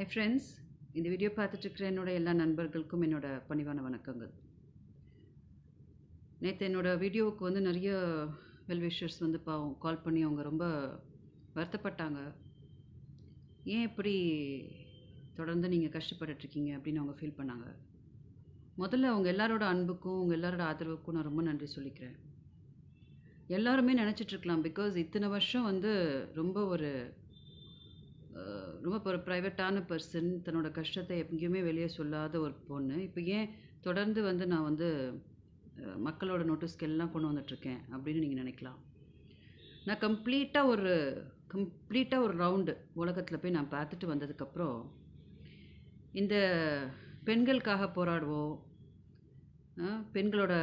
High friends இந்த video பார்த்துட்ருக்குற என்னோடய எல்லா நண்பர்களுக்கும் என்னோடய பணிவான வணக்கங்கள் நேற்று என்னோடய வீடியோவுக்கு வந்து நிறைய வெல்விஷர்ஸ் வந்து பாவம் கால் பண்ணி அவங்க ரொம்ப வருத்தப்பட்டாங்க ஏன் இப்படி தொடர்ந்து நீங்கள் கஷ்டப்பட்டுட்ருக்கீங்க அப்படின்னு அவங்க ஃபீல் பண்ணாங்க முதல்ல அவங்க எல்லாரோட அன்புக்கும் உங்கள் எல்லாரோட ஆதரவுக்கும் நான் ரொம்ப நன்றி சொல்லிக்கிறேன் எல்லாருமே நினச்சிட்ருக்கலாம் பிகாஸ் இத்தனை வருஷம் வந்து ரொம்ப ஒரு ரொம்ப ஒரு ப்ரைவேட்டான பர்சன் தன்னோட கஷ்டத்தை எங்கேயுமே வெளியே சொல்லாத ஒரு பொண்ணு இப்போ ஏன் தொடர்ந்து வந்து நான் வந்து மக்களோட எல்லாம் கொண்டு வந்துட்ருக்கேன் அப்படின்னு நீங்கள் நினைக்கலாம் நான் கம்ப்ளீட்டாக ஒரு கம்ப்ளீட்டாக ஒரு ரவுண்டு உலகத்தில் போய் நான் பார்த்துட்டு வந்ததுக்கப்புறம் இந்த பெண்களுக்காக போராடுவோம் பெண்களோட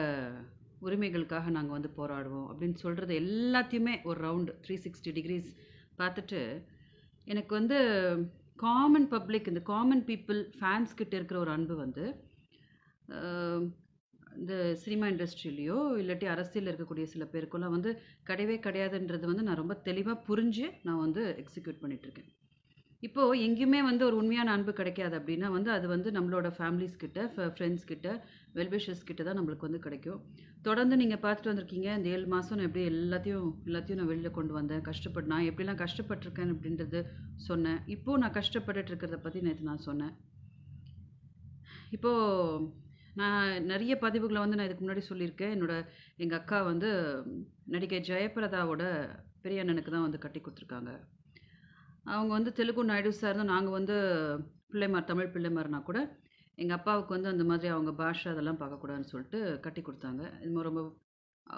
உரிமைகளுக்காக நாங்கள் வந்து போராடுவோம் அப்படின்னு சொல்கிறது எல்லாத்தையுமே ஒரு ரவுண்டு த்ரீ சிக்ஸ்டி டிகிரிஸ் பார்த்துட்டு எனக்கு வந்து காமன் பப்ளிக் இந்த காமன் பீப்புள் ஃபேன்ஸ் கிட்ட இருக்கிற ஒரு அன்பு வந்து இந்த சினிமா இண்டஸ்ட்ரியிலையோ இல்லாட்டி அரசியலில் இருக்கக்கூடிய சில பேருக்கெல்லாம் வந்து கிடையவே கிடையாதுன்றது வந்து நான் ரொம்ப தெளிவாக புரிஞ்சு நான் வந்து எக்ஸிக்யூட் பண்ணிகிட்ருக்கேன் இப்போது எங்கேயுமே வந்து ஒரு உண்மையான அன்பு கிடைக்காது அப்படின்னா வந்து அது வந்து நம்மளோட ஃபேமிலிஸ் கிட்ட ஃப்ரெண்ட்ஸ் கிட்ட வெல்விஷஸ் கிட்ட தான் நம்மளுக்கு வந்து கிடைக்கும் தொடர்ந்து நீங்கள் பார்த்துட்டு வந்திருக்கீங்க இந்த ஏழு மாதம் நான் எப்படி எல்லாத்தையும் எல்லாத்தையும் நான் வெளியில் கொண்டு வந்தேன் கஷ்டப்பட்டு நான் எப்படிலாம் கஷ்டப்பட்டிருக்கேன் அப்படின்றது சொன்னேன் இப்போது நான் கஷ்டப்பட்டுட்டு இருக்கிறத பற்றி நேற்று நான் சொன்னேன் இப்போது நான் நிறைய பதிவுகளை வந்து நான் இதுக்கு முன்னாடி சொல்லியிருக்கேன் என்னோடய எங்கள் அக்கா வந்து நடிகை ஜெயபிரதாவோட பெரிய அண்ணனுக்கு தான் வந்து கட்டி கொடுத்துருக்காங்க அவங்க வந்து தெலுங்கு நாயுடு சார் தான் நாங்கள் வந்து பிள்ளைமார் தமிழ் பிள்ளைமார்னா கூட எங்கள் அப்பாவுக்கு வந்து அந்த மாதிரி அவங்க பாஷை அதெல்லாம் பார்க்கக்கூடாதுன்னு சொல்லிட்டு கட்டி கொடுத்தாங்க இது ரொம்ப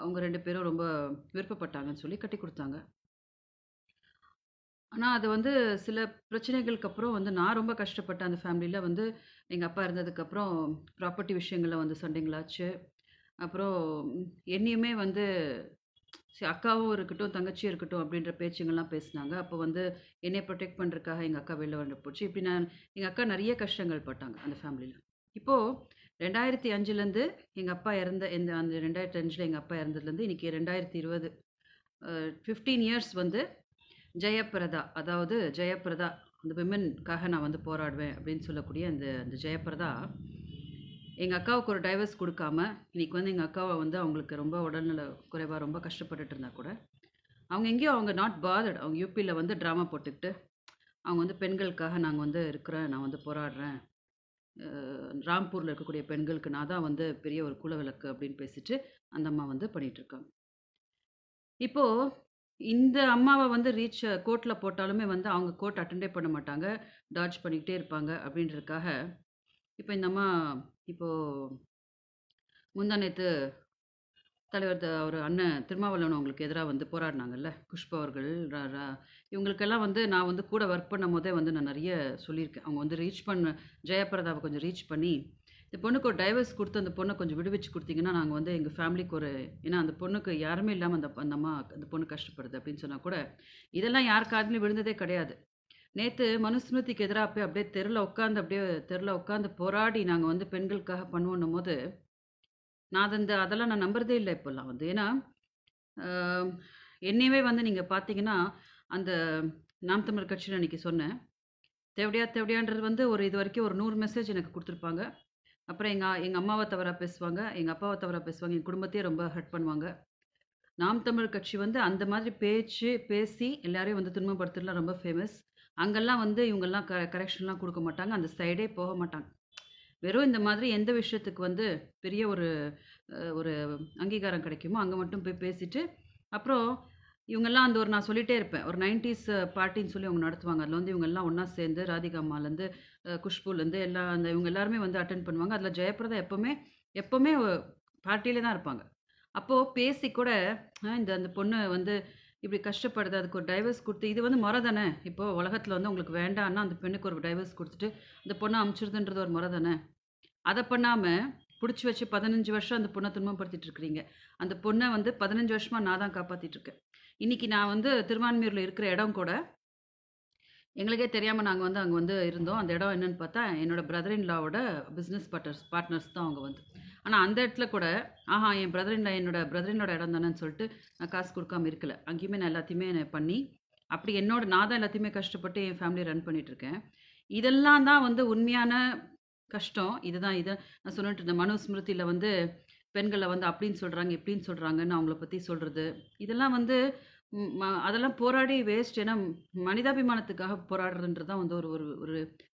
அவங்க ரெண்டு பேரும் ரொம்ப விருப்பப்பட்டாங்கன்னு சொல்லி கட்டி கொடுத்தாங்க ஆனால் அது வந்து சில பிரச்சனைகளுக்கு அப்புறம் வந்து நான் ரொம்ப கஷ்டப்பட்டேன் அந்த ஃபேமிலியில் வந்து எங்கள் அப்பா இருந்ததுக்கப்புறம் ப்ராப்பர்ட்டி விஷயங்களில் வந்து சண்டைங்களாச்சு அப்புறம் என்னையுமே வந்து அக்காவும் இருக்கட்டும் தங்கச்சியும் இருக்கட்டும் அப்படின்ற பேச்சுங்கள்லாம் பேசினாங்க அப்போ வந்து என்னை ப்ரொடெக்ட் பண்ணுறதுக்காக எங்கள் அக்கா வெளில வந்து போச்சு இப்படி நான் எங்கள் அக்கா நிறைய கஷ்டங்கள் பட்டாங்க அந்த ஃபேமிலியில் இப்போது ரெண்டாயிரத்தி அஞ்சுலேருந்து எங்கள் அப்பா இறந்த இந்த அந்த ரெண்டாயிரத்தி அஞ்சில் எங்கள் அப்பா இறந்ததுலேருந்து இன்றைக்கி ரெண்டாயிரத்தி இருபது ஃபிஃப்டீன் இயர்ஸ் வந்து ஜெயபிரதா அதாவது ஜெயபிரதா அந்த விமனுக்காக நான் வந்து போராடுவேன் அப்படின்னு சொல்லக்கூடிய அந்த அந்த ஜெயப்பிரதா எங்கள் அக்காவுக்கு ஒரு டைவர்ஸ் கொடுக்காம இன்றைக்கி வந்து எங்கள் அக்காவை வந்து அவங்களுக்கு ரொம்ப உடல்நல குறைவாக ரொம்ப கஷ்டப்பட்டுட்டு இருந்தால் கூட அவங்க எங்கேயோ அவங்க நாட் பாதர்ட் அவங்க யூபியில் வந்து ட்ராமா போட்டுக்கிட்டு அவங்க வந்து பெண்களுக்காக நாங்கள் வந்து இருக்கிறேன் நான் வந்து போராடுறேன் ராம்பூரில் இருக்கக்கூடிய பெண்களுக்கு நான் தான் வந்து பெரிய ஒரு குல விளக்கு அப்படின்னு பேசிட்டு அந்த அம்மா வந்து பண்ணிகிட்ருக்காங்க இப்போது இந்த அம்மாவை வந்து ரீச் கோர்ட்டில் போட்டாலுமே வந்து அவங்க கோர்ட் அட்டெண்டே பண்ண மாட்டாங்க டாட்ச் பண்ணிக்கிட்டே இருப்பாங்க அப்படின்றதுக்காக இப்போ இந்த அம்மா இப்போது முந்தா நேற்று தலைவர் த- அவர் அண்ணன் திருமாவளவன் அவங்களுக்கு எதிராக வந்து போராடினாங்கல்ல குஷ்பு அவர்கள் ரா ரா இவங்களுக்கெல்லாம் வந்து நான் வந்து கூட ஒர்க் பண்ணும் போதே வந்து நான் நிறைய சொல்லியிருக்கேன் அவங்க வந்து ரீச் பண்ண ஜெயபிரதாவை கொஞ்சம் ரீச் பண்ணி இந்த பொண்ணுக்கு ஒரு டைவர்ஸ் கொடுத்து அந்த பொண்ணை கொஞ்சம் விடுவிச்சு கொடுத்தீங்கன்னா நாங்கள் வந்து எங்கள் ஃபேமிலிக்கு ஒரு ஏன்னா அந்த பொண்ணுக்கு யாருமே இல்லாமல் அந்த அந்த அம்மா அந்த பொண்ணு கஷ்டப்படுது அப்படின்னு சொன்னால் கூட இதெல்லாம் யாருக்காதுமே விழுந்ததே கிடையாது நேற்று மனுஸ்மிருதிக்கு எதிராக போய் அப்படியே தெருவில் உட்காந்து அப்படியே தெருவில் உட்காந்து போராடி நாங்கள் வந்து பெண்களுக்காக பண்ணுவோன்னும் போது நான் அந்த இந்த அதெல்லாம் நான் நம்புறதே இல்லை இப்போல்லாம் வந்து ஏன்னா என்னையவே வந்து நீங்கள் பார்த்தீங்கன்னா அந்த நாம் தமிழ் கட்சியில் அன்றைக்கி சொன்னேன் தேவடியா தேவடியான்றது வந்து ஒரு இது வரைக்கும் ஒரு நூறு மெசேஜ் எனக்கு கொடுத்துருப்பாங்க அப்புறம் எங்கள் எங்கள் அம்மாவை தவறாக பேசுவாங்க எங்கள் அப்பாவை தவறாக பேசுவாங்க என் குடும்பத்தையே ரொம்ப ஹர்ட் பண்ணுவாங்க நாம் தமிழ் கட்சி வந்து அந்த மாதிரி பேச்சு பேசி எல்லாரையும் வந்து துன்பப்படுத்துறதுலாம் ரொம்ப ஃபேமஸ் அங்கெல்லாம் வந்து இவங்கெல்லாம் க கரெக்ஷன்லாம் கொடுக்க மாட்டாங்க அந்த சைடே போக மாட்டாங்க வெறும் இந்த மாதிரி எந்த விஷயத்துக்கு வந்து பெரிய ஒரு ஒரு அங்கீகாரம் கிடைக்குமோ அங்கே மட்டும் போய் பேசிட்டு அப்புறம் இவங்கெல்லாம் அந்த ஒரு நான் சொல்லிகிட்டே இருப்பேன் ஒரு நைன்டிஸ் பார்ட்டின்னு சொல்லி அவங்க நடத்துவாங்க அதில் வந்து இவங்கெல்லாம் ஒன்றா சேர்ந்து ராதிகாமாலேருந்து குஷ்பூலேருந்து எல்லா அந்த இவங்க எல்லாருமே வந்து அட்டன் பண்ணுவாங்க அதில் ஜெயபிரதா எப்போவுமே எப்போவுமே பார்ட்டியிலே தான் இருப்பாங்க அப்போது பேசி கூட இந்த அந்த பொண்ணு வந்து இப்படி கஷ்டப்படுது அதுக்கு ஒரு டைவர்ஸ் கொடுத்து இது வந்து முறை தானே இப்போது உலகத்தில் வந்து உங்களுக்கு வேண்டான்னா அந்த பெண்ணுக்கு ஒரு டைவர்ஸ் கொடுத்துட்டு அந்த பொண்ணை அமுச்சிருதுன்றது ஒரு முறை தானே அதை பண்ணாமல் பிடிச்சி வச்சு பதினஞ்சு வருஷம் அந்த பொண்ணை துன்பப்படுத்திட்டு இருக்கிறீங்க அந்த பொண்ணை வந்து பதினஞ்சு வருஷமாக நான் தான் காப்பாற்றிட்டுருக்கேன் இருக்கேன் இன்றைக்கி நான் வந்து திருவான்மையூரில் இருக்கிற இடம் கூட எங்களுக்கே தெரியாமல் நாங்கள் வந்து அங்கே வந்து இருந்தோம் அந்த இடம் என்னென்னு பார்த்தா என்னோடய பிரதர் இன்லாவோட பிஸ்னஸ் பார்ட்னர்ஸ் பார்ட்னர்ஸ் தான் அவங்க வந்து ஆனால் அந்த இடத்துல கூட ஆஹா என் பிரதர் இன்லா என்னோடய பிரதர் இன்லோட இடம் தானேன்னு சொல்லிட்டு நான் காசு கொடுக்காமல் இருக்கல அங்கேயுமே நான் எல்லாத்தையுமே பண்ணி அப்படி என்னோட நான் தான் எல்லாத்தையுமே கஷ்டப்பட்டு என் ஃபேமிலியை ரன் பண்ணிகிட்ருக்கேன் இதெல்லாம் தான் வந்து உண்மையான கஷ்டம் இதுதான் இதை நான் சொல்லிட்டு இருந்தேன் ஸ்மிருதியில் வந்து பெண்களை வந்து அப்படின்னு சொல்கிறாங்க இப்படின்னு சொல்கிறாங்கன்னு அவங்கள பற்றி சொல்கிறது இதெல்லாம் வந்து அதெல்லாம் போராடி வேஸ்ட். ஏன்னா, மனிதாபிமானத்துக்காக போராடுறதுன்றது தான் வந்து ஒரு ஒரு ஒரு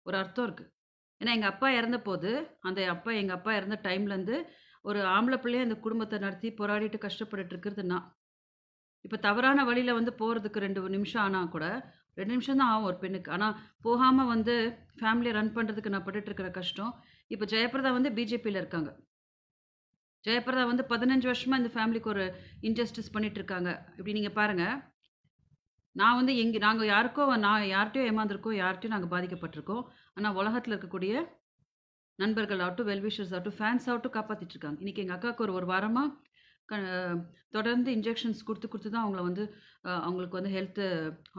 ஒரு அர்த்தம் இருக்கு. ஏன்னா, எங்க அப்பா இறந்தபோது, அந்த அப்பா எங்க அப்பா இறந்த டைம்லேருந்து, ஒரு ஆம்பளை பிள்ளையை அந்த குடும்பத்தை நடத்தி போராடிட்டு கஷ்டப்பட்டு இருக்கிறது நான். இப்ப தவறான வழியில வந்து போறதுக்கு ரெண்டு நிமிஷம் ஆனா கூட, ரெண்டு நிமிஷம் தான் ஆகும் ஒரு பெண்ணுக்கு. ஆனா, போகாம வந்து ஃபேமிலியை ரன் பண்றதுக்கு நான் பட்டுட்டு இருக்கிற கஷ்டம், இப்ப ஜெயப்பிரதா வந்து பிஜேபியில இருக்காங்க. ஜெயபிரதா வந்து பதினஞ்சு வருஷமாக இந்த ஃபேமிலிக்கு ஒரு இன்ஜஸ்டிஸ் பண்ணிகிட்ருக்காங்க இப்படி நீங்கள் பாருங்கள் நான் வந்து எங்கே நாங்கள் யாருக்கோ நான் யார்கிட்டயோ ஏமாந்துருக்கோம் யார்கிட்டயும் நாங்கள் பாதிக்கப்பட்டிருக்கோம் ஆனால் உலகத்தில் இருக்கக்கூடிய நண்பர்கள் ஆகட்டும் வெல்விஷர்ஸ் ஆகட்டும் ஃபேன்ஸ் ஆகட்டும் காப்பாற்றிட்டுருக்காங்க இன்றைக்கி எங்கள் அக்காவுக்கு ஒரு ஒரு வாரமாக க தொடர்ந்து இன்ஜெக்ஷன்ஸ் கொடுத்து கொடுத்து தான் அவங்கள வந்து அவங்களுக்கு வந்து ஹெல்த்து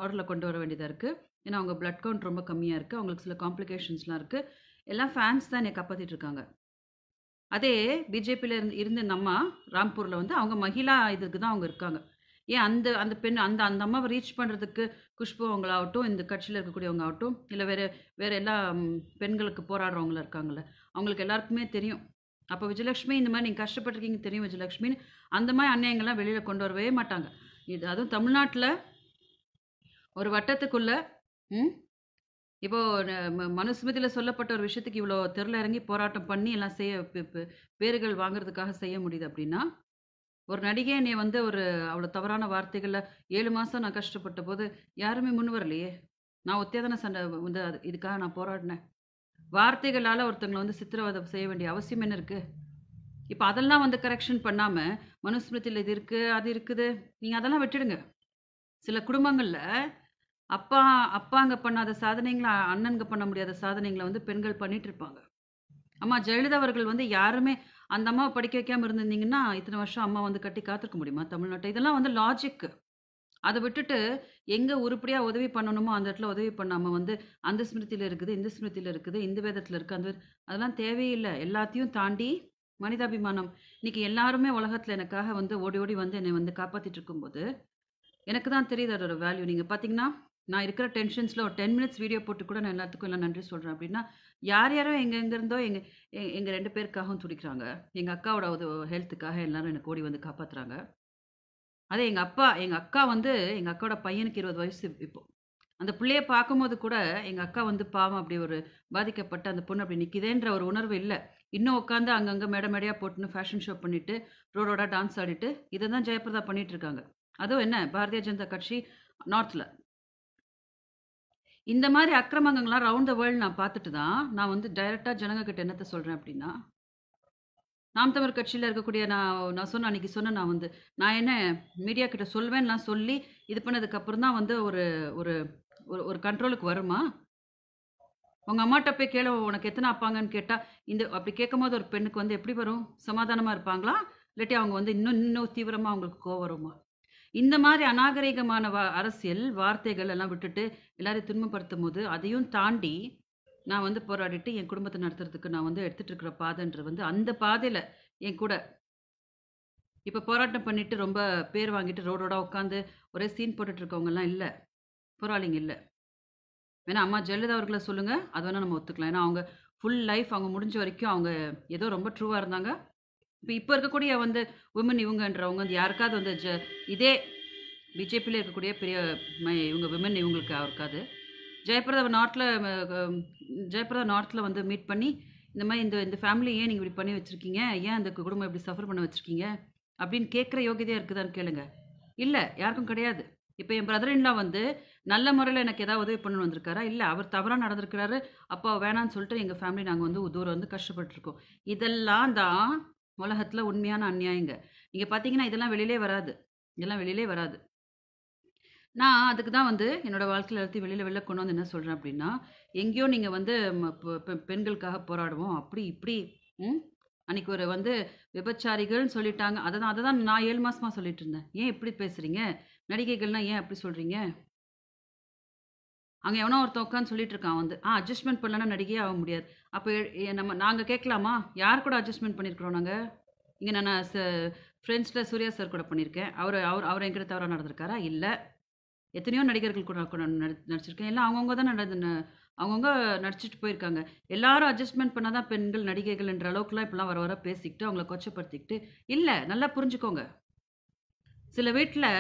ஆர்டரில் கொண்டு வர வேண்டியதாக இருக்குது ஏன்னா அவங்க பிளட் கவுண்ட் ரொம்ப கம்மியாக இருக்குது அவங்களுக்கு சில காம்ப்ளிகேஷன்ஸ்லாம் இருக்குது எல்லாம் ஃபேன்ஸ் தான் என்னை காப்பாற்றிட்டு இருக்காங்க அதே பிஜேபியில் இருந்து இருந்த நம்ம ராம்பூரில் வந்து அவங்க மகிழா இதுக்கு தான் அவங்க இருக்காங்க ஏன் அந்த அந்த பெண் அந்த அந்த அம்மாவை ரீச் பண்ணுறதுக்கு குஷ்பு அவங்களாகட்டும் இந்த கட்சியில் இருக்கக்கூடியவங்க ஆகட்டும் இல்லை வேறு வேறு எல்லா பெண்களுக்கு போராடுறவங்கள இருக்காங்கள்ல அவங்களுக்கு எல்லாருக்குமே தெரியும் அப்போ விஜயலட்சுமி இந்த மாதிரி நீங்கள் கஷ்டப்பட்டிருக்கீங்க தெரியும் விஜயலட்சுமின்னு அந்த மாதிரி அன்னையங்கள்லாம் வெளியில் கொண்டு வரவே மாட்டாங்க இது அதுவும் தமிழ்நாட்டில் ஒரு வட்டத்துக்குள்ளே இப்போ ந- மனுஸ்மிருதியில் சொல்லப்பட்ட ஒரு விஷயத்துக்கு இவ்வளோ தெருல இறங்கி போராட்டம் பண்ணி எல்லாம் செய்ய பே- வாங்குறதுக்காக செய்ய முடியுது அப்படின்னா, ஒரு நடிகை நீ வந்து ஒரு அவ்வளோ தவறான வார்த்தைகளில் ஏழு மாதம் நான் கஷ்டப்பட்ட போது யாருமே முன் வரலையே! நான் ஒத்தேதான சண்டை வந்து அது இதுக்காக நான் போராடினேன். வார்த்தைகளால் ஒருத்தங்களை வந்து சித்திரவதை செய்ய வேண்டிய அவசியம் என்ன இருக்குது இப்போ அதெல்லாம் வந்து கரெக்ஷன் பண்ணாமல் மனுஸ்மிருதியில் இது இருக்குது அது இருக்குது. நீங்கள் அதெல்லாம் விட்டுடுங்க. சில குடும்பங்களில் அப்பா அப்பாங்க பண்ணாத சாதனைங்களை அண்ணனுங்க பண்ண முடியாத சாதனைங்களை வந்து பெண்கள் பண்ணிட்டு இருப்பாங்க அம்மா ஜெயலலிதா அவர்கள் வந்து யாருமே அந்த அம்மாவை படிக்க வைக்காம இருந்திருந்தீங்கன்னா இத்தனை வருஷம் அம்மா வந்து கட்டி காத்திருக்க முடியுமா தமிழ்நாட்டை இதெல்லாம் வந்து லாஜிக் அதை விட்டுட்டு எங்கே உருப்படியாக உதவி பண்ணணுமோ அந்த இடத்துல உதவி பண்ணாமல் வந்து அந்த ஸ்மிருதியில் இருக்குது இந்த ஸ்மிருதியில் இருக்குது இந்த வேதத்தில் இருக்குது அந்த அதெல்லாம் தேவையில்லை எல்லாத்தையும் தாண்டி மனிதாபிமானம் இன்னைக்கு எல்லாருமே உலகத்தில் எனக்காக வந்து ஓடி ஓடி வந்து என்னை வந்து காப்பாற்றிட்டு இருக்கும்போது எனக்கு தான் தெரியுது அதோட வேல்யூ நீங்கள் பார்த்தீங்கன்னா நான் இருக்கிற டென்ஷன்ஸில் ஒரு டென் மினிட்ஸ் வீடியோ போட்டு கூட நான் எல்லாத்துக்கும் எல்லாம் நன்றி சொல்கிறேன் அப்படின்னா யார் யாரோ எங்கே எங்கேருந்தோ எங்கள் எங்கள் ரெண்டு பேருக்காகவும் துடிக்கிறாங்க எங்கள் அக்காவோட ஹெல்த்துக்காக எல்லாரும் என்னை கோடி வந்து காப்பாற்றுறாங்க அதே எங்கள் அப்பா எங்கள் அக்கா வந்து எங்கள் அக்காவோட பையனுக்கு இருபது வயசு இப்போ அந்த பிள்ளையை பார்க்கும்போது கூட எங்கள் அக்கா வந்து பாவம் அப்படி ஒரு பாதிக்கப்பட்ட அந்த பொண்ணு அப்படி நிற்கிதேன்ற ஒரு உணர்வு இல்லை இன்னும் உட்காந்து அங்கங்கே மேடை மேடையாக போட்டுன்னு ஃபேஷன் ஷோ பண்ணிவிட்டு ரோடோட டான்ஸ் ஆடிட்டு இதை தான் ஜெயபிரதா பண்ணிகிட்டு இருக்காங்க அதுவும் என்ன பாரதிய ஜனதா கட்சி நார்த்தில் இந்த மாதிரி அக்கிரமங்கள்லாம் ரவுண்ட் த வேர்ல்டு நான் பார்த்துட்டு தான் நான் வந்து டைரெக்டாக ஜனங்கக்கிட்ட கிட்ட என்னத்தை சொல்கிறேன் அப்படின்னா நாம் தமிழ் கட்சியில் இருக்கக்கூடிய நான் நான் சொன்ன அன்றைக்கி சொன்னேன் நான் வந்து நான் என்ன மீடியா கிட்ட சொல்வேன்லாம் சொல்லி இது பண்ணதுக்கப்புறம் தான் வந்து ஒரு ஒரு ஒரு கண்ட்ரோலுக்கு வருமா உங்கள் அம்மாட்ட போய் கேள உனக்கு எத்தனை அப்பாங்கன்னு கேட்டால் இந்த அப்படி கேட்கும் போது ஒரு பெண்ணுக்கு வந்து எப்படி வரும் சமாதானமாக இருப்பாங்களா இல்லாட்டி அவங்க வந்து இன்னும் இன்னும் தீவிரமாக அவங்களுக்கு கோவம் வருமா இந்த மாதிரி அநாகரிகமான அரசியல் வார்த்தைகள் எல்லாம் விட்டுட்டு எல்லாரையும் துன்பப்படுத்தும் போது அதையும் தாண்டி நான் வந்து போராடிட்டு என் குடும்பத்தை நடத்துறதுக்கு நான் வந்து எடுத்துட்டு இருக்கிற பாதைன்றது வந்து அந்த பாதையில் என் கூட இப்போ போராட்டம் பண்ணிட்டு ரொம்ப பேர் வாங்கிட்டு ரோடோட உட்காந்து ஒரே சீன் போட்டுட்டு இருக்கவங்கலாம் இல்லை போராளிங்க இல்லை வேணா அம்மா ஜெயலலிதா அவர்களை சொல்லுங்கள் அது வேணால் நம்ம ஒத்துக்கலாம் ஏன்னா அவங்க ஃபுல் லைஃப் அவங்க முடிஞ்ச வரைக்கும் அவங்க ஏதோ ரொம்ப ட்ரூவாக இருந்தாங்க இப்போ இப்போ இருக்கக்கூடிய வந்து உமன் இவங்கன்றவங்க வந்து யாருக்காவது வந்து ஜ இதே பிஜேபியில் இருக்கக்கூடிய பெரிய இவங்க விமன் இவங்களுக்கு அவருக்காது ஜெயபிரதா நார்த்தில் ஜெயபிரதா நார்த்தில் வந்து மீட் பண்ணி இந்த மாதிரி இந்த இந்த ஃபேமிலி ஏன் நீங்கள் இப்படி பண்ணி வச்சுருக்கீங்க ஏன் அந்த குடும்பம் இப்படி சஃபர் பண்ண வச்சுருக்கீங்க அப்படின்னு கேட்குற யோகியதையாக இருக்குதான்னு கேளுங்க இல்லை யாருக்கும் கிடையாது இப்போ என் பிரதரின்லாம் வந்து நல்ல முறையில் எனக்கு ஏதாவது உதவி பண்ணணும் வந்திருக்காரா இல்லை அவர் தவறாக நடந்திருக்கிறாரு அப்போ வேணான்னு சொல்லிட்டு எங்கள் ஃபேமிலி நாங்கள் வந்து தூரம் வந்து கஷ்டப்பட்டுருக்கோம் இதெல்லாம் தான் உலகத்தில் உண்மையான அந்நியாயங்க நீங்கள் பார்த்தீங்கன்னா இதெல்லாம் வெளியிலே வராது இதெல்லாம் வெளியிலே வராது நான் அதுக்கு தான் வந்து என்னோடய வாழ்க்கையில் எல்லாத்தையும் வெளியில் வெளில கொண்டு வந்து என்ன சொல்கிறேன் அப்படின்னா எங்கேயோ நீங்கள் வந்து பெண்களுக்காக போராடுவோம் அப்படி இப்படி அன்றைக்கி ஒரு வந்து விபச்சாரிகள்னு சொல்லிட்டாங்க அதை தான் அதை தான் நான் ஏழு மாதமாக சொல்லிட்டு இருந்தேன் ஏன் இப்படி பேசுகிறீங்க நடிகைகள்னால் ஏன் அப்படி சொல்கிறீங்க அங்கே எவனோ ஒருத்தன் உட்காந்து சொல்லிட்டு இருக்கான் வந்து ஆ அட்ஜஸ்ட்மெண்ட் பண்ணலன்னா நடிகையே ஆக முடியாது அப்போ நம்ம நாங்கள் கேட்கலாமா யார் கூட அட்ஜஸ்ட்மெண்ட் பண்ணியிருக்கிறோம் நாங்கள் இங்கே நான் ச ஃப்ரெண்ட்ஸில் சூர்யா சார் கூட பண்ணியிருக்கேன் அவர் அவர் அவர் எங்கிட்ட தவறாக நடந்திருக்காரா இல்லை எத்தனையோ நடிகர்கள் கூட கூட நடிச்சிருக்கேன் எல்லாம் அவங்கவுங்க தான் நடந்து அவங்கவுங்க நடிச்சிட்டு போயிருக்காங்க எல்லாரும் அட்ஜஸ்ட்மெண்ட் பண்ணால் தான் பெண்கள் நடிகைகள் என்ற அளவுக்குலாம் இப்போலாம் வர வர பேசிக்கிட்டு அவங்கள கொச்சப்படுத்திக்கிட்டு இல்லை நல்லா புரிஞ்சுக்கோங்க சில வீட்டில்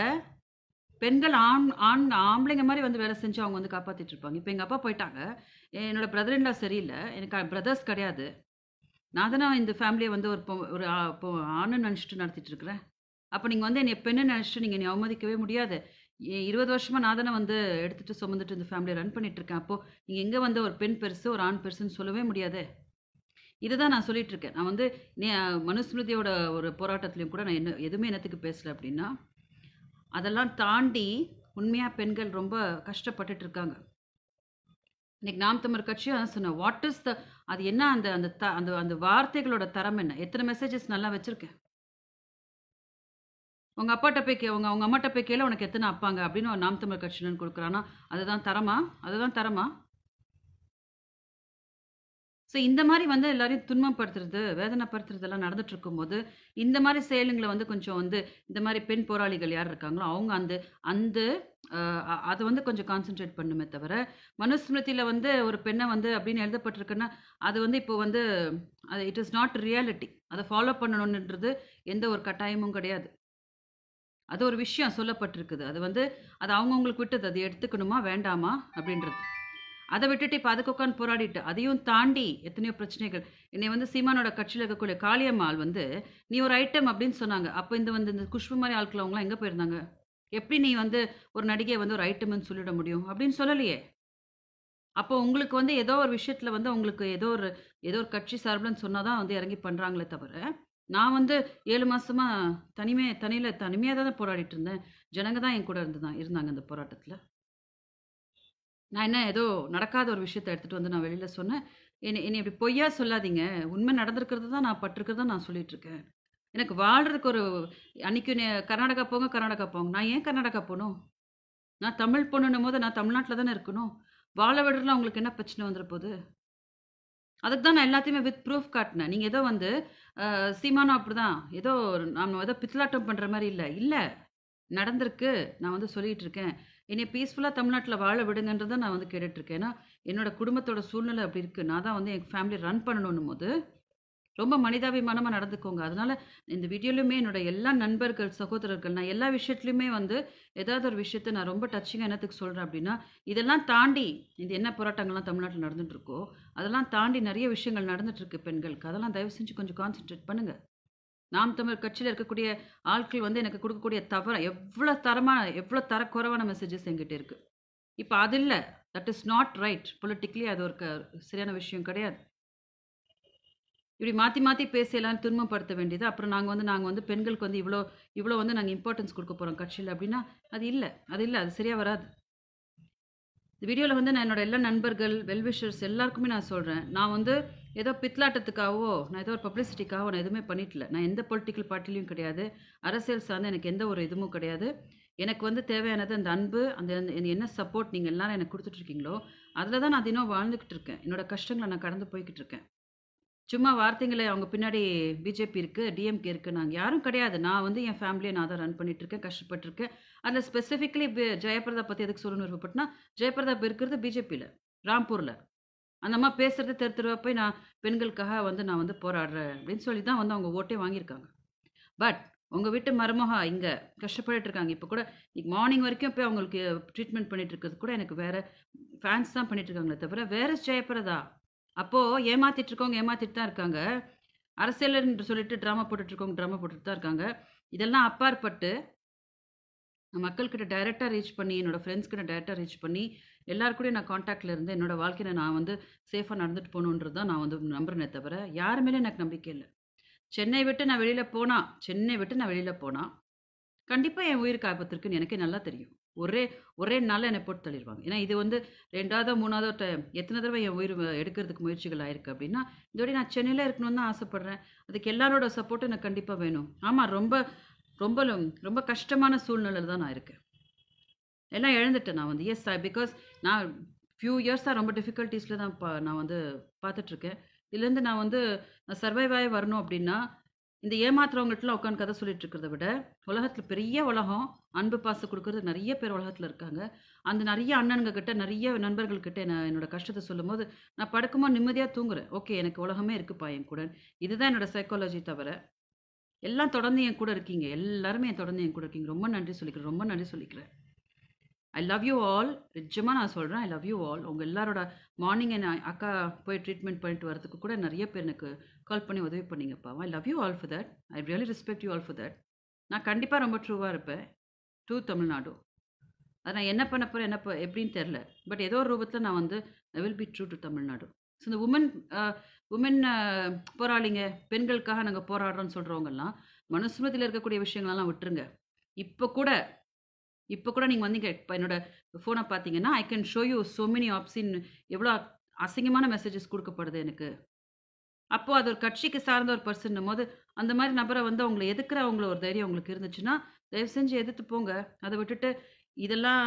பெண்கள் ஆண் ஆண் ஆம்பளைங்க மாதிரி வந்து வேலை செஞ்சு அவங்க வந்து காப்பாற்றிட்டு இருப்பாங்க இப்போ எங்கள் அப்பா போயிட்டாங்க என்னோட பிரதர்லாம் சரியில்லை எனக்கு பிரதர்ஸ் கிடையாது நான் தானே இந்த ஃபேமிலியை வந்து ஒரு ஒரு ஆணுன்னு நினச்சிட்டு நடத்திட்டு இருக்கிறேன் அப்போ நீங்கள் வந்து என்னை பெண்ணு நினச்சிட்டு நீங்கள் என்னை அவமதிக்கவே முடியாது இருபது வருஷமாக நான் தானே வந்து எடுத்துட்டு சுமந்துட்டு இந்த ஃபேமிலியை ரன் பண்ணிகிட்ருக்கேன் அப்போது அப்போ எங்கே வந்து ஒரு பெண் பெருசு ஒரு ஆண் பெருசுன்னு சொல்லவே முடியாது இதுதான் நான் சொல்லிகிட்ருக்கேன் இருக்கேன் நான் வந்து நீ மனுஸ்மிருதியோட ஒரு போராட்டத்துலேயும் கூட நான் என்ன எதுவுமே என்னத்துக்கு பேசலை அப்படின்னா அதெல்லாம் தாண்டி உண்மையாக பெண்கள் ரொம்ப கஷ்டப்பட்டுட்டு இருக்காங்க இன்னைக்கு நாம் தமிழ் கட்சியும் அதான் சொன்னேன் வாட் இஸ் த அது என்ன அந்த அந்த த அந்த அந்த வார்த்தைகளோட தரம் என்ன எத்தனை மெசேஜஸ் நல்லா வச்சுருக்கேன் உங்கள் அப்பாட்ட போய் கே உங்கள் அவங்க அம்மாட்ட போய் கேள உனக்கு எத்தனை அப்பாங்க அப்படின்னு நாம் தமிழ் கட்சியினு கொடுக்குறான்னா அதுதான் தரமா அதுதான் தரமா ஸோ இந்த மாதிரி வந்து எல்லாரையும் துன்பப்படுத்துறது வேதனைப்படுத்துறதெல்லாம் நடந்துட்டு இருக்கும்போது இந்த மாதிரி செயலுங்களை வந்து கொஞ்சம் வந்து இந்த மாதிரி பெண் போராளிகள் யார் இருக்காங்களோ அவங்க அந்த அந்த அதை வந்து கொஞ்சம் கான்சென்ட்ரேட் பண்ணுமே தவிர மனுஸ்மிருத்தியில் வந்து ஒரு பெண்ணை வந்து அப்படின்னு எழுதப்பட்டிருக்குன்னா அது வந்து இப்போ வந்து அது இட் இஸ் நாட் ரியாலிட்டி அதை ஃபாலோ பண்ணணுன்றது எந்த ஒரு கட்டாயமும் கிடையாது அது ஒரு விஷயம் சொல்லப்பட்டிருக்குது அது வந்து அது அவங்கவுங்களுக்கு விட்டது அது எடுத்துக்கணுமா வேண்டாமா அப்படின்றது அதை விட்டுட்டு இப்போ அதுக்கு உட்காந்து போராடிட்டு அதையும் தாண்டி எத்தனையோ பிரச்சனைகள் என்னை வந்து சீமானோட கட்சியில் இருக்கக்கூடிய காளியம்மாள் வந்து நீ ஒரு ஐட்டம் அப்படின்னு சொன்னாங்க அப்போ இந்த வந்து இந்த குஷ்பு மாதிரி ஆட்கள் அவங்களாம் எங்கே போயிருந்தாங்க எப்படி நீ வந்து ஒரு நடிகையை வந்து ஒரு ஐட்டம்னு சொல்லிட முடியும் அப்படின்னு சொல்லலையே அப்போ உங்களுக்கு வந்து ஏதோ ஒரு விஷயத்தில் வந்து உங்களுக்கு ஏதோ ஒரு ஏதோ ஒரு கட்சி சார்பில் சொன்னால் தான் வந்து இறங்கி பண்ணுறாங்களே தவிர நான் வந்து ஏழு மாதமாக தனிமையாக தனியில் தனிமையாக தான் போராடிட்டு இருந்தேன் ஜனங்க தான் என் கூட இருந்து தான் இருந்தாங்க அந்த போராட்டத்தில் நான் என்ன ஏதோ நடக்காத ஒரு விஷயத்த எடுத்துகிட்டு வந்து நான் வெளியில் சொன்னேன் என்னை என்னை இப்படி பொய்யா சொல்லாதீங்க உண்மை நடந்திருக்கிறது தான் நான் பட்டிருக்கிறது தான் நான் சொல்லிட்டு எனக்கு வாழ்கிறதுக்கு ஒரு அன்னைக்கு கர்நாடகா போங்க கர்நாடகா போங்க நான் ஏன் கர்நாடகா போகணும் நான் தமிழ் போகணுன்னும் போது நான் தமிழ்நாட்டில் தானே இருக்கணும் வாழ விடுறதுல உங்களுக்கு என்ன பிரச்சனை வந்துட போகுது அதுக்கு தான் நான் எல்லாத்தையுமே வித் ப்ரூஃப் காட்டினேன் நீங்கள் ஏதோ வந்து சீமானம் அப்படி தான் ஏதோ நம்ம ஏதோ பித்தலாட்டம் பண்ணுற மாதிரி இல்லை இல்லை நடந்திருக்கு நான் வந்து சொல்லிகிட்டு இருக்கேன் என்னை பீஸ்ஃபுல்லாக தமிழ்நாட்டில் வாழ விடுங்கன்றதை நான் வந்து கேட்டுட்ருக்கேன் ஏன்னா என்னோடய குடும்பத்தோட சூழ்நிலை அப்படி இருக்குது நான் தான் வந்து எங்கள் ஃபேமிலி ரன் பண்ணணும் போது ரொம்ப மனிதாபிமானமாக நடந்துக்கோங்க அதனால் இந்த வீடியோலையுமே என்னோட எல்லா நண்பர்கள் சகோதரர்கள் நான் எல்லா விஷயத்துலையுமே வந்து ஏதாவது ஒரு விஷயத்த நான் ரொம்ப டச்சிங்காக என்னத்துக்கு சொல்கிறேன் அப்படின்னா இதெல்லாம் தாண்டி இந்த என்ன போராட்டங்கள்லாம் தமிழ்நாட்டில் நடந்துகிட்டு இருக்கோ அதெல்லாம் தாண்டி நிறைய விஷயங்கள் நடந்துகிட்ருக்கு பெண்களுக்கு அதெல்லாம் தயவு செஞ்சு கொஞ்சம் கான்சென்ட்ரேட் பண்ணுங்கள் நாம் தமிழ் கட்சியில் இருக்கக்கூடிய ஆட்கள் வந்து எனக்கு கொடுக்கக்கூடிய தவற எவ்வளோ தரமான எவ்வளோ தரக்குறைவான மெசேஜஸ் எங்கிட்ட இருக்குது இப்போ அது இல்லை that is not right politically அது ஒரு சரியான விஷயம் கிடையாது இப்படி மாற்றி மாற்றி பேசி எல்லாரும் துன்பப்படுத்த வேண்டியது அப்புறம் நாங்கள் வந்து நாங்கள் வந்து பெண்களுக்கு வந்து இவ்வளோ இவ்வளோ வந்து நாங்கள் இம்பார்ட்டன்ஸ் கொடுக்க போகிறோம் கட்சியில் அப்படின்னா அது இல்லை அது இல்லை அது சரியாக வராது இந்த வீடியோவில் வந்து நான் என்னோடய எல்லா நண்பர்கள் வெல்விஷர்ஸ் எல்லாருக்குமே நான் சொல்கிறேன் நான் வந்து ஏதோ பித்லாட்டத்துக்காகவோ நான் ஏதோ ஒரு பப்ளிசிட்டிக்காகவோ நான் எதுவுமே பண்ணிட்டல நான் எந்த பொலிட்டிக்கல் பார்ட்டிலையும் கிடையாது அரசியல் சார்ந்த எனக்கு எந்த ஒரு இதுவும் கிடையாது எனக்கு வந்து தேவையானது அந்த அன்பு அந்த என்ன சப்போர்ட் நீங்கள் எல்லாரும் எனக்கு கொடுத்துட்ருக்கீங்களோ அதில் தான் நான் தினம் வாழ்ந்துக்கிட்டு இருக்கேன் என்னோடய கஷ்டங்களை நான் கடந்து போய்கிட்டு இருக்கேன் சும்மா வார்த்தைங்கள அவங்க பின்னாடி பிஜேபி இருக்குது டிஎம்கே இருக்குது நாங்கள் யாரும் கிடையாது. நான் வந்து என் ஃபேமிலியை நான் தான் ரன் பண்ணிட்டுருக்கேன். கஷ்டப்பட்டுருக்கேன். அதில் ஸ்பெசிஃபிக்கலி ஜெயபிரதா பற்றி எதுக்கு சொல்லணும்னு விருப்பப்பட்டேன்னா, ஜெயபிரதா இருக்கிறது பிஜேபியில் ராம்பூரில் ராம்பூர்ல. அந்த அம்மா பேசுகிறது தெரு தெருவா போய் நான் பெண்களுக்காக வந்து நான் வந்து போராடுறேன் அப்படின்னு சொல்லி தான் வந்து அவங்க ஓட்டே வாங்கியிருக்காங்க. பட் உங்கள் வீட்டு மருமக இங்கே கஷ்டப்பட்டுட்டு இருக்காங்க. இப்போ கூட இன்னைக்கு மார்னிங் வரைக்கும் போய் அவங்களுக்கு ட்ரீட்மெண்ட் பண்ணிட்டு இருக்கிறது கூட எனக்கு வேறு ஃபேன்ஸ் தான் பண்ணிட்டு இருக்காங்களே தவிர, வேறு ஜெயபிரதா அப்போ ஏமாத்திட்டு இருக்கவங்க ஏமாத்திட்டு தான் இருக்காங்க அரசியல் என்று சொல்லிட்டு ட்ராமா போட்டுட்டு இருக்கவங்க ட்ராமா போட்டுட்டு தான் இருக்காங்க இதெல்லாம் அப்பாற்பட்டு மக்கள்கிட்ட டைரெக்டாக ரீச் பண்ணி என்னோட ஃப்ரெண்ட்ஸ் கிட்ட டைரெக்டாக ரீச் பண்ணி எல்லாருக்கூடயும் நான் காண்டாக்டில் இருந்து என்னோட வாழ்க்கையில் நான் வந்து சேஃபாக நடந்துட்டு போகணுன்றது தான் நான் வந்து நம்புறேனே தவிர யாருமேலே எனக்கு நம்பிக்கை இல்லை சென்னை விட்டு நான் வெளியில் போனால் சென்னை விட்டு நான் வெளியில் போனால் கண்டிப்பாக என் உயிருக்கு ஆபத்திருக்குன்னு எனக்கே நல்லா தெரியும் ஒரே ஒரே நாளில் என்னை போட்டு தள்ளிடுவாங்க ஏன்னா இது வந்து ரெண்டாவது மூணாவது டைம் எத்தனை தடவை என் உயிர் எடுக்கிறதுக்கு முயற்சிகள் ஆயிருக்கு அப்படின்னா இதோடய நான் சென்னையில் இருக்கணும்னு தான் ஆசைப்பட்றேன் அதுக்கு எல்லாரோட சப்போர்ட்டும் எனக்கு கண்டிப்பாக வேணும் ஆமாம் ரொம்ப ரொம்ப ரொம்ப கஷ்டமான சூழ்நிலையில் தான் நான் இருக்கேன் எல்லாம் இழந்துட்டேன் நான் வந்து எஸ் சார் பிகாஸ் நான் ஃபியூ இயர்ஸாக ரொம்ப டிஃபிகல்ட்டிஸில் தான் பா நான் வந்து பார்த்துட்ருக்கேன் இதுலேருந்து நான் வந்து சர்வைவ் வரணும் அப்படின்னா இந்த ஏமாத்துறவங்ககிட்டலாம் உட்காந்து கதை சொல்லிட்டு இருக்கிறத விட உலகத்தில் பெரிய உலகம் அன்பு பாசு கொடுக்கறது நிறைய பேர் உலகத்தில் இருக்காங்க அந்த நிறைய அண்ணனுங்க கிட்ட நிறைய நண்பர்கள்கிட்ட நான் என்னோட கஷ்டத்தை சொல்லும்போது நான் படுக்குமா நிம்மதியாக தூங்குறேன் ஓகே எனக்கு உலகமே இருக்குப்பா என் கூட இதுதான் என்னோட சைக்காலஜி தவிர எல்லாம் தொடர்ந்து என் கூட இருக்கீங்க எல்லாருமே என் தொடர்ந்து என் கூட இருக்கீங்க ரொம்ப நன்றி சொல்லிக்கிறேன் ரொம்ப நன்றி சொல்லிக்கிறேன் ஐ லவ் யூ ஆல் நிஜமாக நான் சொல்கிறேன் ஐ லவ் யூ ஆல் உங்கள் எல்லாரோட மார்னிங் என் அக்கா போய் ட்ரீட்மெண்ட் பண்ணிட்டு வரதுக்கு கூட நிறைய பேர் எனக்கு கால் பண்ணி உதவி பண்ணிங்கப்பா I love you all for that I really respect you all for that நான் கண்டிப்பாக ரொம்ப ட்ரூவாக இருப்பேன் டூ தமிழ்நாடு அதை நான் என்ன பண்ண போகிறேன் என்ன எப்படின்னு தெரில பட் ஏதோ ஒரு ரூபத்தில் நான் வந்து I will be true to Tamil Nadu so இந்த உமன் உமன் போராளிங்க பெண்களுக்காக நாங்கள் போராடுறோம்னு சொல்கிறவங்கெல்லாம் மனுஸ்மிருதியில் இருக்கக்கூடிய விஷயங்களெல்லாம் விட்டுருங்க இப்போ கூட இப்போ கூட நீங்கள் வந்து இங்கே இப்போ என்னோட ஃபோனை பார்த்தீங்கன்னா I can show you so many option எவ்வளோ அசிங்கமான மெசேஜஸ் கொடுக்கப்படுது எனக்கு அப்போது அது ஒரு கட்சிக்கு சார்ந்த ஒரு பர்சன்னும் போது அந்த மாதிரி நபரை வந்து அவங்களை எதுக்குற அவங்கள ஒரு தைரியம் அவங்களுக்கு இருந்துச்சுன்னா தயவு செஞ்சு எதிர்த்து போங்க அதை விட்டுட்டு இதெல்லாம்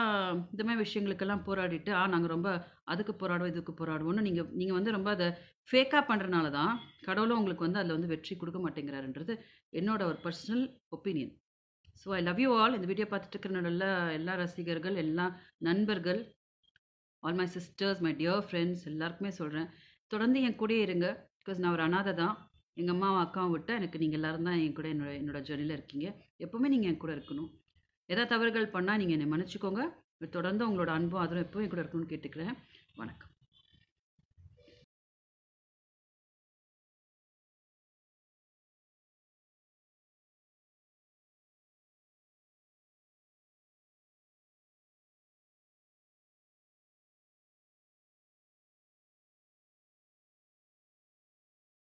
இந்த மாதிரி விஷயங்களுக்கெல்லாம் போராடிட்டு ஆ நாங்கள் ரொம்ப அதுக்கு போராடுவோம் இதுக்கு போராடுவோம்னு நீங்கள் நீங்கள் வந்து ரொம்ப அதை ஃபேக்காக பண்ணுறனால தான் கடவுளும் உங்களுக்கு வந்து அதில் வந்து வெற்றி கொடுக்க மாட்டேங்கிறாருன்றது என்னோட ஒரு personal opinion so I love you all இந்த வீடியோ பார்த்துட்டு இருக்கிற நல்ல எல்லா ரசிகர்கள் எல்லா நண்பர்கள் all my sisters my dear friends எல்லாருக்குமே சொல்கிறேன் தொடர்ந்து என் கூட இருங்க பிகாஸ் நான் ஒரு அனாதை தான் எங்கள் அம்மாவும் அக்காவும் விட்டால் எனக்கு நீங்கள் எல்லோரும் தான் என் கூட என்னோட என்னோட ஜர்னியில் இருக்கீங்க எப்போவுமே நீங்கள் என் கூட இருக்கணும் எதாவது தவறுகள் பண்ணால் நீங்கள் என்னை மன்னிச்சிக்கோங்க தொடர்ந்து உங்களோட அன்பும் ஆதரவும் எப்பவும் என் கூட இருக்கணும்னு கேட்டுக்கிறேன் வணக்கம்